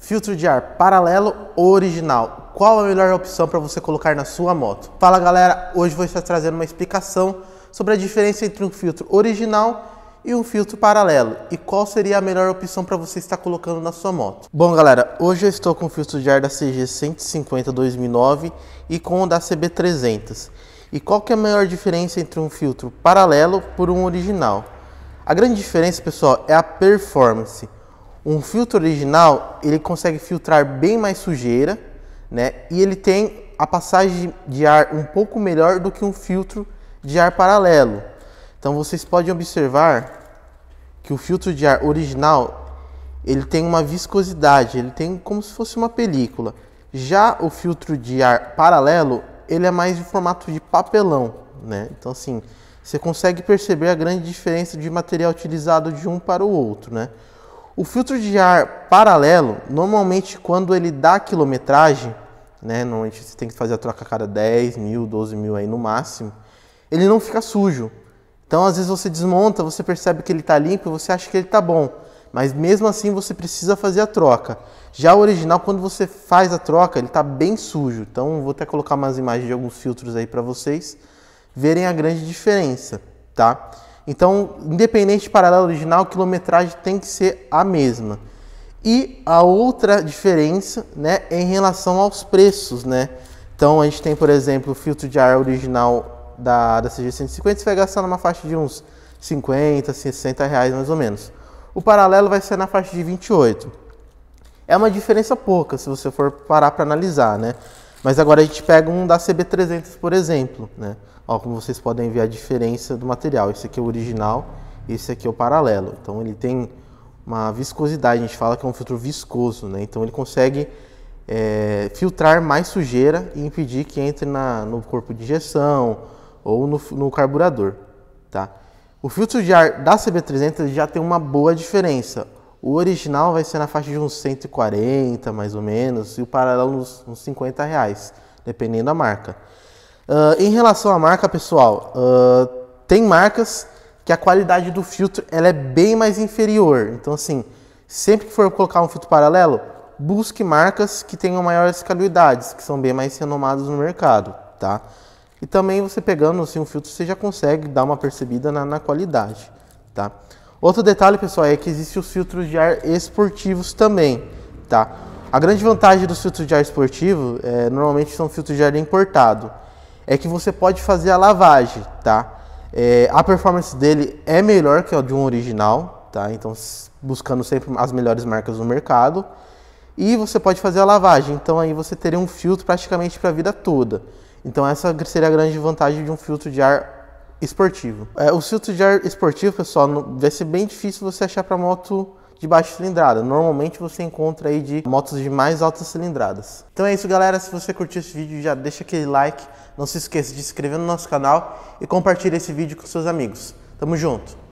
Filtro de ar paralelo ou original? Qual a melhor opção para você colocar na sua moto? Fala galera, hoje vou estar trazendo uma explicação sobre a diferença entre um filtro original e um filtro paralelo e qual seria a melhor opção para você estar colocando na sua moto. Bom galera, hoje eu estou com o filtro de ar da CG 150 2009 e com o da CB 300. E qual que é a maior diferença entre um filtro paralelo por um original? A grande diferença pessoal é a performance um filtro original ele consegue filtrar bem mais sujeira, né? E ele tem a passagem de ar um pouco melhor do que um filtro de ar paralelo. Então vocês podem observar que o filtro de ar original ele tem uma viscosidade, ele tem como se fosse uma película. Já o filtro de ar paralelo ele é mais de formato de papelão, né? Então assim você consegue perceber a grande diferença de material utilizado de um para o outro, né? O filtro de ar paralelo, normalmente quando ele dá quilometragem, né, normalmente você tem que fazer a troca a cada 10 mil, 12 mil aí no máximo, ele não fica sujo. Então às vezes você desmonta, você percebe que ele está limpo, você acha que ele está bom, mas mesmo assim você precisa fazer a troca. Já o original, quando você faz a troca, ele está bem sujo. Então vou até colocar umas imagens de alguns filtros aí para vocês verem a grande diferença, tá? Então, independente de paralelo original, a quilometragem tem que ser a mesma. E a outra diferença né, é em relação aos preços. Né? Então, a gente tem, por exemplo, o filtro de ar original da, da CG150, você vai gastar numa faixa de uns 50, 60 reais mais ou menos. O paralelo vai ser na faixa de 28. É uma diferença pouca se você for parar para analisar, né? Mas agora a gente pega um da CB300, por exemplo, né? Ó, como vocês podem ver a diferença do material. Esse aqui é o original, esse aqui é o paralelo. Então ele tem uma viscosidade, a gente fala que é um filtro viscoso, né? Então ele consegue é, filtrar mais sujeira e impedir que entre na, no corpo de injeção ou no, no carburador, tá? O filtro de ar da CB300 já tem uma boa diferença. O original vai ser na faixa de uns 140 mais ou menos, e o paralelo uns, uns 50 reais, dependendo da marca. Uh, em relação à marca, pessoal, uh, tem marcas que a qualidade do filtro ela é bem mais inferior. Então, assim, sempre que for colocar um filtro paralelo, busque marcas que tenham maiores qualidades, que são bem mais renomadas no mercado, tá? E também você pegando assim, um filtro, você já consegue dar uma percebida na, na qualidade, tá? Outro detalhe, pessoal, é que existem os filtros de ar esportivos também, tá? A grande vantagem dos filtros de ar esportivo, é, normalmente são filtros de ar importado, é que você pode fazer a lavagem, tá? É, a performance dele é melhor que a de um original, tá? Então, buscando sempre as melhores marcas no mercado. E você pode fazer a lavagem, então aí você teria um filtro praticamente para a vida toda. Então essa seria a grande vantagem de um filtro de ar esportivo. É, os de ar esportivo, pessoal, no, vai ser bem difícil você achar para moto de baixa cilindrada. Normalmente você encontra aí de motos de mais altas cilindradas. Então é isso, galera. Se você curtiu esse vídeo, já deixa aquele like. Não se esqueça de se inscrever no nosso canal e compartilhar esse vídeo com seus amigos. Tamo junto!